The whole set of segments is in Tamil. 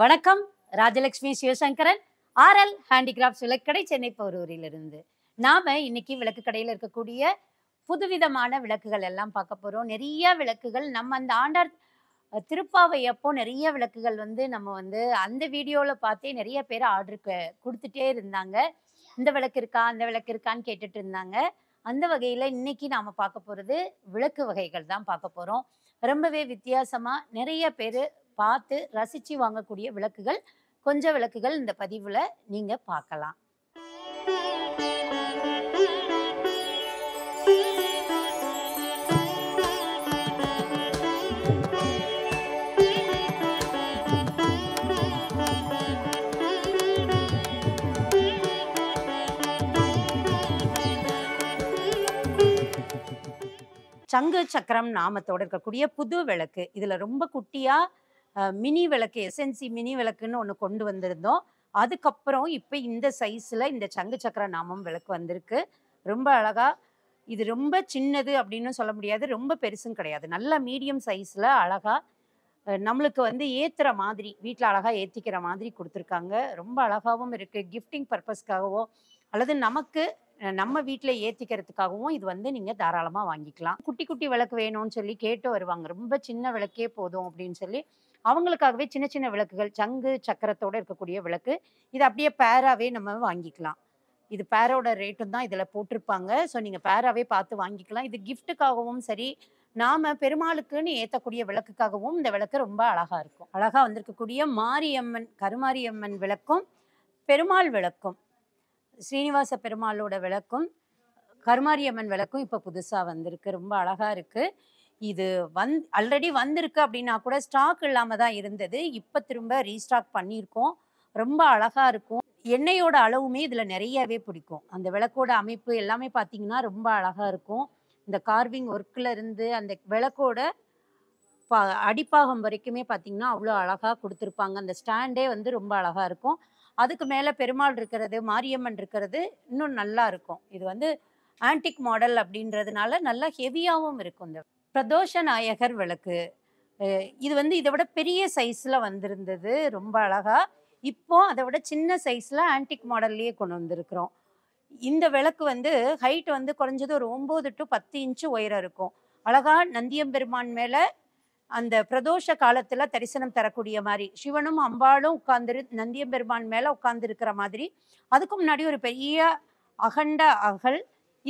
வணக்கம் ராஜலட்சுமி சிவசங்கரன் ஆர்எல் ஹேண்டிகிராஃப்ட்ஸ் விளக்கடை சென்னை போரூரிலிருந்து நாம இன்னைக்கு விளக்கு கடையில் இருக்கக்கூடிய புதுவிதமான விளக்குகள் எல்லாம் பார்க்க போகிறோம் நிறைய விளக்குகள் நம்ம அந்த ஆண்டார் திருப்பாவை அப்போ நிறைய விளக்குகள் வந்து நம்ம வந்து அந்த வீடியோவில் பார்த்தே நிறைய பேர் ஆர்டர் கொடுத்துட்டே இருந்தாங்க இந்த விளக்கு இருக்கா அந்த விளக்கு இருக்கான்னு கேட்டுட்டு இருந்தாங்க அந்த வகையில் இன்னைக்கு நாம் பார்க்க போகிறது விளக்கு வகைகள் தான் பார்க்க போகிறோம் ரொம்பவே வித்தியாசமாக நிறைய பேர் பார்த்து ரசித்து வாங்கக்கூடிய விளக்குகள் கொஞ்சம் விளக்குகள் இந்த பதிவில் நீங்கள் பார்க்கலாம் சங்கு சக்கரம் நாமத்தோடு இருக்கக்கூடிய புது விளக்கு இதில் ரொம்ப குட்டியாக மினி விளக்கு எஸ்என்சி மினி விளக்குன்னு ஒன்று கொண்டு வந்திருந்தோம் அதுக்கப்புறம் இப்போ இந்த சைஸில் இந்த சங்கு சக்கர நாமம் விளக்கு வந்திருக்கு ரொம்ப அழகாக இது ரொம்ப சின்னது அப்படின்னு சொல்ல முடியாது ரொம்ப பெருசும் கிடையாது நல்ல மீடியம் சைஸில் அழகாக நம்மளுக்கு வந்து ஏற்றுற மாதிரி வீட்டில் அழகாக ஏற்றிக்கிற மாதிரி கொடுத்துருக்காங்க ரொம்ப அழகாகவும் இருக்குது கிஃப்டிங் பர்பஸ்க்காகவோ அல்லது நமக்கு நம்ம வீட்டில் ஏற்றிக்கிறதுக்காகவும் இது வந்து நீங்கள் தாராளமாக வாங்கிக்கலாம் குட்டி குட்டி விளக்கு வேணும்னு சொல்லி கேட்டு வருவாங்க ரொம்ப சின்ன விளக்கே போதும் அப்படின்னு சொல்லி அவங்களுக்காகவே சின்ன சின்ன விளக்குகள் சங்கு சக்கரத்தோடு இருக்கக்கூடிய விளக்கு இது அப்படியே பேராகவே நம்ம வாங்கிக்கலாம் இது பேரோட ரேட்டும் தான் இதில் போட்டிருப்பாங்க ஸோ நீங்கள் பேராகவே பார்த்து வாங்கிக்கலாம் இது கிஃப்ட்டுக்காகவும் சரி நாம் பெருமாளுக்குன்னு ஏற்றக்கூடிய விளக்குக்காகவும் இந்த விளக்கு ரொம்ப அழகாக இருக்கும் அழகாக வந்திருக்கக்கூடிய மாரியம்மன் கருமாரியம்மன் விளக்கும் பெருமாள் விளக்கும் ஸ்ரீனிவாச பெருமாளோட விளக்கும் கருமாரியம்மன் விளக்கும் இப்போ புதுசாக வந்திருக்கு ரொம்ப அழகாக இருக்குது இது வந் ஆல்ரெடி வந்திருக்கு அப்படின்னா கூட ஸ்டாக் இல்லாமல் தான் இருந்தது இப்போ திரும்ப ரீஸ்டாக் பண்ணியிருக்கோம் ரொம்ப அழகாக இருக்கும் எண்ணெயோட அளவுமே இதில் நிறையவே பிடிக்கும் அந்த விளக்கோட அமைப்பு எல்லாமே பார்த்திங்கன்னா ரொம்ப அழகாக இருக்கும் இந்த கார்விங் ஒர்க்கில் இருந்து அந்த விளக்கோட பா அடிப்பாகம் வரைக்குமே பார்த்தீங்கன்னா அவ்வளோ அழகாக கொடுத்துருப்பாங்க அந்த ஸ்டாண்டே வந்து ரொம்ப அழகாக இருக்கும் அதுக்கு மேலே பெருமாள் இருக்கிறது மாரியம்மன் இருக்கிறது இன்னும் நல்லா இருக்கும் இது வந்து ஆன்டிக் மாடல் அப்படின்றதுனால நல்லா ஹெவியாகவும் இருக்கும் இந்த பிரதோஷ நாயகர் விளக்கு இது வந்து இதை விட பெரிய சைஸில் வந்திருந்தது ரொம்ப அழகாக இப்போ அதை விட சின்ன சைஸில் ஆன்டிக் மாடல்லையே கொண்டு வந்திருக்கிறோம் இந்த விளக்கு வந்து ஹைட் வந்து குறைஞ்சது ஒரு ஒம்பது டு பத்து இன்ச்சு உயரம் இருக்கும் அழகாக நந்தியம்பெருமான் மேலே அந்த பிரதோஷ காலத்தில் தரிசனம் தரக்கூடிய மாதிரி சிவனும் அம்பாளும் உட்கார்ந்துரு நந்தியம்பெருமான் மேலே உட்கார்ந்துருக்கிற மாதிரி அதுக்கு முன்னாடி ஒரு பெரிய அகண்ட அகல்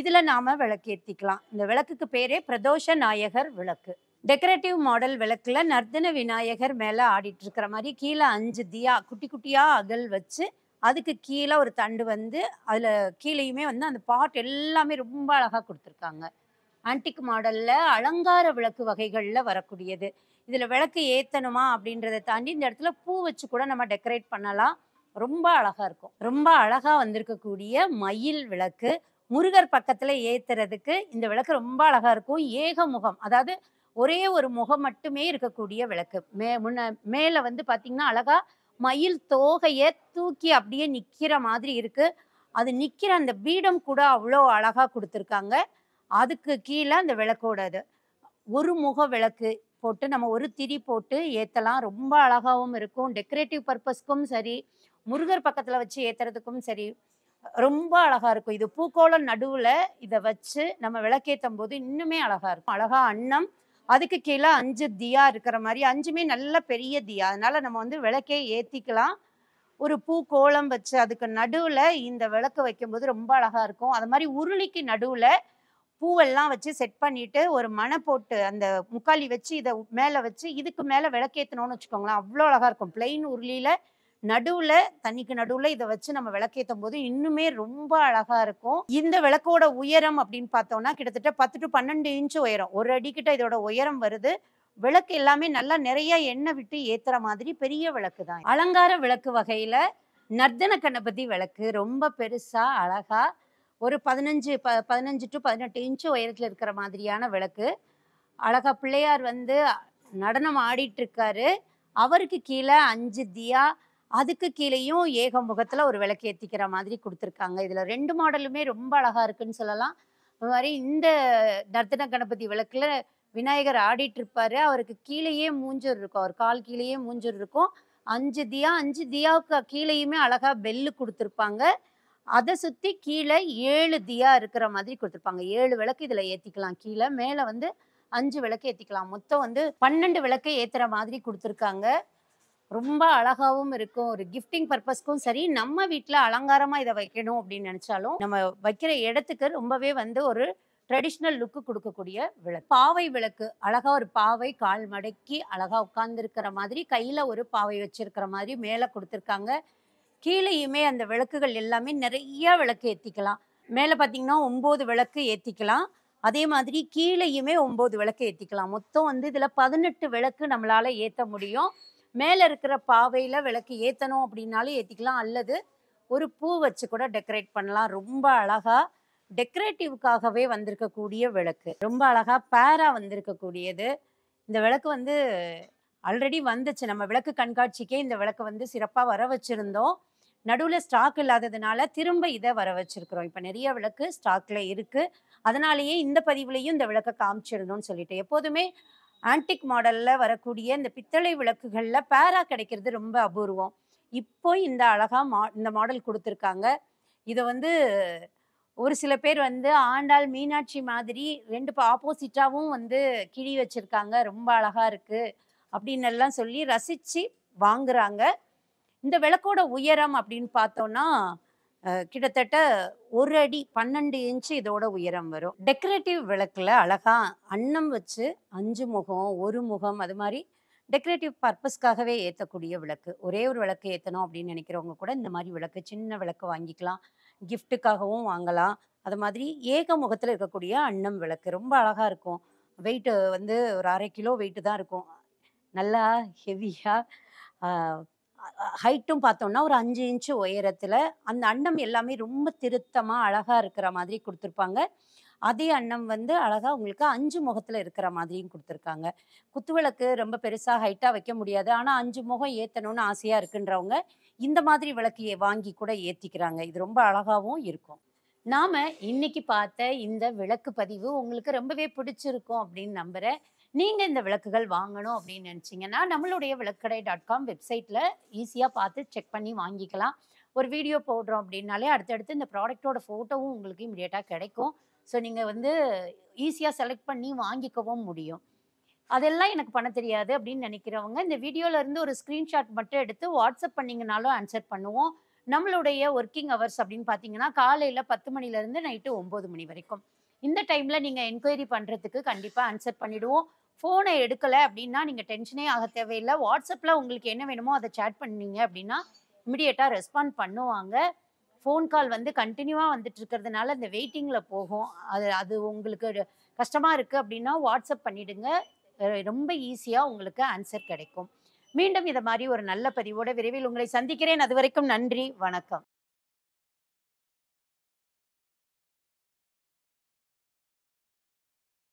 இதில் நாம் விளக்கேற்றிக்கலாம் இந்த விளக்குக்கு பேரே பிரதோஷ நாயகர் விளக்கு டெக்கரேட்டிவ் மாடல் விளக்கில் நர்தன விநாயகர் மேலே ஆடிட்டுருக்கிற மாதிரி கீழே அஞ்சு தியா குட்டி குட்டியாக அகல் வச்சு அதுக்கு கீழே ஒரு தண்டு வந்து அதில் கீழேயுமே வந்து அந்த பாட் எல்லாமே ரொம்ப அழகாக கொடுத்துருக்காங்க ஆன்டிக் மாடலில் அலங்கார விளக்கு வகைகளில் வரக்கூடியது இதில் விளக்கு ஏற்றணுமா அப்படின்றத தாண்டி இந்த இடத்துல பூ வச்சு கூட நம்ம டெக்கரேட் பண்ணலாம் ரொம்ப அழகாக இருக்கும் ரொம்ப அழகாக வந்திருக்கக்கூடிய மயில் விளக்கு முருகர் பக்கத்துல ஏத்துறதுக்கு இந்த விளக்கு ரொம்ப அழகா இருக்கும் ஏக முகம் அதாவது ஒரே ஒரு முகம் மட்டுமே இருக்கக்கூடிய விளக்கு மே முன்ன மேல வந்து பாத்தீங்கன்னா அழகா மயில் தோகைய தூக்கி அப்படியே நிக்கிற மாதிரி இருக்கு அது நிக்கிற அந்த பீடம் கூட அவ்வளோ அழகா கொடுத்துருக்காங்க அதுக்கு கீழே அந்த விளக்கோட அது ஒரு முக விளக்கு போட்டு நம்ம ஒரு திரி போட்டு ஏற்றலாம் ரொம்ப அழகாவும் இருக்கும் டெக்கரேட்டிவ் பர்பஸ்க்கும் சரி முருகர் பக்கத்தில் வச்சு ஏற்றுறதுக்கும் சரி ரொம்ப அழகா இருக்கும் இது பூக்கோளம் நடுவில் இதை வச்சு நம்ம விளக்கேற்றும் போது இன்னுமே அழகா இருக்கும் அழகா அன்னம் அதுக்கு கீழே அஞ்சு தியா இருக்கிற மாதிரி அஞ்சுமே நல்ல பெரிய தியா அதனால நம்ம வந்து விளக்கே ஏற்றிக்கலாம் ஒரு பூ கோலம் வச்சு அதுக்கு நடுவில் இந்த விளக்கு வைக்கும்போது ரொம்ப அழகா இருக்கும் அது மாதிரி உருளிக்கு நடுவில் பூவெல்லாம் வச்சு செட் பண்ணிட்டு ஒரு மனை போட்டு அந்த முக்காலி வச்சு இதை மேலே வச்சு இதுக்கு மேலே விளக்கேற்றணும்னு வச்சுக்கோங்களேன் அவ்வளோ அழகா இருக்கும் பிளெயின் உருளியில் நடுவில் தண்ணிக்கு நடுவில் இதை வச்சு நம்ம விளக்கேற்றும் போது இன்னுமே ரொம்ப அழகாக இருக்கும் இந்த விளக்கோட உயரம் அப்படின்னு பார்த்தோம்னா கிட்டத்தட்ட பத்து டு பன்னெண்டு இன்ச்சு உயரம் ஒரு அடிக்கிட்ட இதோட உயரம் வருது விளக்கு எல்லாமே நல்லா நிறைய எண்ணெய் விட்டு ஏற்றுற மாதிரி பெரிய விளக்கு தான் அலங்கார விளக்கு வகையில் நர்தன கணபதி விளக்கு ரொம்ப பெருசாக அழகாக ஒரு பதினஞ்சு ப பதினஞ்சு டு பதினெட்டு இன்ச்சு உயரத்தில் இருக்கிற மாதிரியான விளக்கு அழகா பிள்ளையார் வந்து நடனம் ஆடிட்டு இருக்காரு அவருக்கு கீழே அஞ்சு தியா அதுக்கு கீழேயும் ஏக முகத்தில் ஒரு விளக்கு ஏற்றிக்கிற மாதிரி கொடுத்துருக்காங்க இதில் ரெண்டு மாடலுமே ரொம்ப அழகாக இருக்குன்னு சொல்லலாம் அது மாதிரி இந்த நர்த்தன கணபதி விளக்குல விநாயகர் ஆடிட்டு இருப்பாரு அவருக்கு கீழேயே மூஞ்சர் இருக்கும் அவர் கால் கீழேயே மூஞ்சர் இருக்கும் அஞ்சு தியா அஞ்சு தியாவுக்கு கீழேயுமே அழகாக பெல்லு கொடுத்துருப்பாங்க அதை சுற்றி கீழே ஏழு தியா இருக்கிற மாதிரி கொடுத்துருப்பாங்க ஏழு விளக்கு இதில் ஏற்றிக்கலாம் கீழே மேலே வந்து அஞ்சு விளக்கு ஏற்றிக்கலாம் மொத்தம் வந்து பன்னெண்டு விளக்கை ஏத்துற மாதிரி கொடுத்துருக்காங்க ரொம்ப அழகாகவும் இருக்கும் ஒரு கிஃப்டிங் பர்பஸ்க்கும் சரி நம்ம வீட்டில் அலங்காரமாக இதை வைக்கணும் அப்படின்னு நினச்சாலும் நம்ம வைக்கிற இடத்துக்கு ரொம்பவே வந்து ஒரு ட்ரெடிஷ்னல் லுக்கு கொடுக்கக்கூடிய விளக்கு பாவை விளக்கு அழகாக ஒரு பாவை கால் மடக்கி அழகாக உட்கார்ந்துருக்கிற மாதிரி கையில் ஒரு பாவை வச்சுருக்கிற மாதிரி மேலே கொடுத்துருக்காங்க கீழேயுமே அந்த விளக்குகள் எல்லாமே நிறைய விளக்கு ஏற்றிக்கலாம் மேலே பார்த்தீங்கன்னா ஒம்பது விளக்கு ஏற்றிக்கலாம் அதே மாதிரி கீழேயுமே ஒம்பது விளக்கு ஏற்றிக்கலாம் மொத்தம் வந்து இதில் பதினெட்டு விளக்கு நம்மளால் ஏற்ற முடியும் மேலே இருக்கிற பாவையில் விளக்கு ஏற்றணும் அப்படின்னாலும் ஏற்றிக்கலாம் அல்லது ஒரு பூ வச்சு கூட டெக்கரேட் பண்ணலாம் ரொம்ப அழகாக டெக்கரேட்டிவ்காகவே வந்திருக்கக்கூடிய விளக்கு ரொம்ப அழகாக பேராக வந்திருக்கக்கூடியது இந்த விளக்கு வந்து ஆல்ரெடி வந்துச்சு நம்ம விளக்கு கண்காட்சிக்கே இந்த விளக்கு வந்து சிறப்பாக வர வச்சுருந்தோம் நடுவில் ஸ்டாக் இல்லாததுனால திரும்ப இதை வர வச்சுருக்குறோம் இப்போ நிறைய விளக்கு ஸ்டாக்கில் இருக்குது அதனாலேயே இந்த பதிவுலேயும் இந்த விளக்கை காமிச்சிருந்தோம்னு சொல்லிட்டு எப்போதுமே ஆன்டிக் மாடலில் வரக்கூடிய இந்த பித்தளை விளக்குகளில் பேரா கிடைக்கிறது ரொம்ப அபூர்வம் இப்போ இந்த அழகாக மா இந்த மாடல் கொடுத்துருக்காங்க இதை வந்து ஒரு சில பேர் வந்து ஆண்டாள் மீனாட்சி மாதிரி ரெண்டு ஆப்போசிட்டாகவும் வந்து கிழி வச்சுருக்காங்க ரொம்ப அழகாக இருக்குது அப்படின்னு எல்லாம் சொல்லி ரசித்து வாங்குறாங்க இந்த விளக்கோட உயரம் அப்படின்னு பார்த்தோன்னா கிட்டத்தட்ட ஒரு அடி பன்னெண்டு இன்ச்சு இதோட உயரம் வரும் டெக்கரேட்டிவ் விளக்கில் அழகாக அன்னம் வச்சு அஞ்சு முகம் ஒரு முகம் அது மாதிரி டெக்கரேட்டிவ் பர்பஸ்க்காகவே ஏற்றக்கூடிய விளக்கு ஒரே ஒரு விளக்கு ஏற்றணும் அப்படின்னு நினைக்கிறவங்க கூட இந்த மாதிரி விளக்கு சின்ன விளக்கு வாங்கிக்கலாம் கிஃப்ட்டுக்காகவும் வாங்கலாம் அது மாதிரி ஏக முகத்தில் இருக்கக்கூடிய அன்னம் விளக்கு ரொம்ப அழகாக இருக்கும் வெயிட்டு வந்து ஒரு அரை கிலோ வெயிட்டு தான் இருக்கும் நல்லா ஹெவியாக ஹைட்டும் பார்த்தோம்னா ஒரு அஞ்சு இன்ச்சு உயரத்தில் அந்த அன்னம் எல்லாமே ரொம்ப திருத்தமாக அழகாக இருக்கிற மாதிரி கொடுத்துருப்பாங்க அதே அன்னம் வந்து அழகாக உங்களுக்கு அஞ்சு முகத்தில் இருக்கிற மாதிரியும் கொடுத்துருக்காங்க குத்துவிளக்கு ரொம்ப பெருசாக ஹைட்டாக வைக்க முடியாது ஆனால் அஞ்சு முகம் ஏற்றணும்னு ஆசையாக இருக்குன்றவங்க இந்த மாதிரி விளக்கு வாங்கி கூட ஏற்றிக்கிறாங்க இது ரொம்ப அழகாகவும் இருக்கும் நாம் இன்னைக்கு பார்த்த இந்த விளக்கு பதிவு உங்களுக்கு ரொம்பவே பிடிச்சிருக்கும் அப்படின்னு நம்புகிறேன் நீங்கள் இந்த விளக்குகள் வாங்கணும் அப்படின்னு நினச்சிங்கன்னா நம்மளுடைய விளக்கடை டாட் காம் வெப்சைட்டில் ஈஸியாக பார்த்து செக் பண்ணி வாங்கிக்கலாம் ஒரு வீடியோ போடுறோம் அப்படின்னாலே அடுத்தடுத்து இந்த ப்ராடக்டோட ஃபோட்டோவும் உங்களுக்கு இமீடியட்டாக கிடைக்கும் ஸோ நீங்கள் வந்து ஈஸியாக செலக்ட் பண்ணி வாங்கிக்கவும் முடியும் அதெல்லாம் எனக்கு பண்ண தெரியாது அப்படின்னு நினைக்கிறவங்க இந்த வீடியோலேருந்து ஒரு ஸ்க்ரீன்ஷாட் மட்டும் எடுத்து வாட்ஸ்அப் பண்ணிங்கனாலும் ஆன்சர் பண்ணுவோம் நம்மளுடைய ஒர்க்கிங் ஹவர்ஸ் அப்படின்னு பார்த்தீங்கன்னா காலையில் பத்து மணிலேருந்து நைட்டு ஒம்பது மணி வரைக்கும் இந்த டைமில் நீங்கள் என்கொயரி பண்ணுறதுக்கு கண்டிப்பாக ஆன்சர் பண்ணிவிடுவோம் ஃபோனை எடுக்கலை அப்படின்னா நீங்கள் டென்ஷனே ஆக தேவையில்லை வாட்ஸ்அப்பில் உங்களுக்கு என்ன வேணுமோ அதை சேட் பண்ணீங்க அப்படின்னா இமிடியேட்டாக ரெஸ்பாண்ட் பண்ணுவாங்க ஃபோன் கால் வந்து கண்டினியூவாக வந்துட்டு இருக்கிறதுனால இந்த வெயிட்டிங்கில் போகும் அது அது உங்களுக்கு கஷ்டமாக இருக்குது அப்படின்னா வாட்ஸ்அப் பண்ணிவிடுங்க ரொம்ப ஈஸியாக உங்களுக்கு ஆன்சர் கிடைக்கும் மீண்டும் இதை மாதிரி ஒரு நல்ல பதிவோட விரைவில் உங்களை சந்திக்கிறேன் அது வரைக்கும் நன்றி வணக்கம்